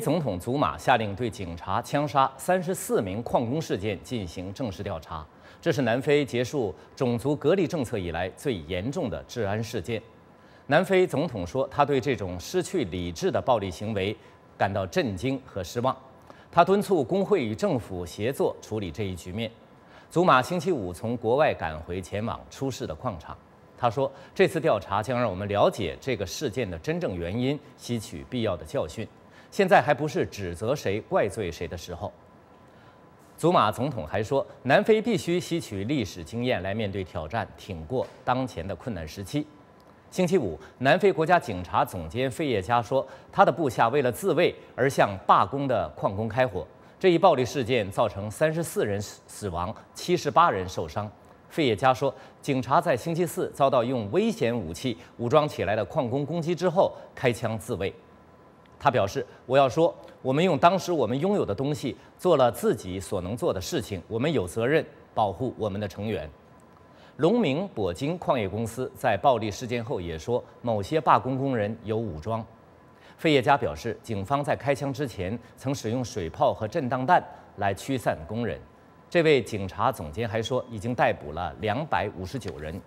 总统祖马下令对警察枪杀三十四名矿工事件进行正式调查。这是南非结束种族隔离政策以来最严重的治安事件。南非总统说，他对这种失去理智的暴力行为感到震惊和失望。他敦促工会与政府协作处理这一局面。祖马星期五从国外赶回前往出事的矿场。他说，这次调查将让我们了解这个事件的真正原因，吸取必要的教训。现在还不是指责谁、怪罪谁的时候。祖马总统还说，南非必须吸取历史经验来面对挑战，挺过当前的困难时期。星期五，南非国家警察总监费耶加说，他的部下为了自卫而向罢工的矿工开火。这一暴力事件造成三十四人死亡、七十八人受伤。费耶加说，警察在星期四遭到用危险武器武装起来的矿工攻击之后开枪自卫。他表示：“我要说，我们用当时我们拥有的东西做了自己所能做的事情。我们有责任保护我们的成员。”龙明铂金矿业公司在暴力事件后也说，某些罢工工人有武装。费业加表示，警方在开枪之前曾使用水炮和震荡弹来驱散工人。这位警察总监还说，已经逮捕了259人。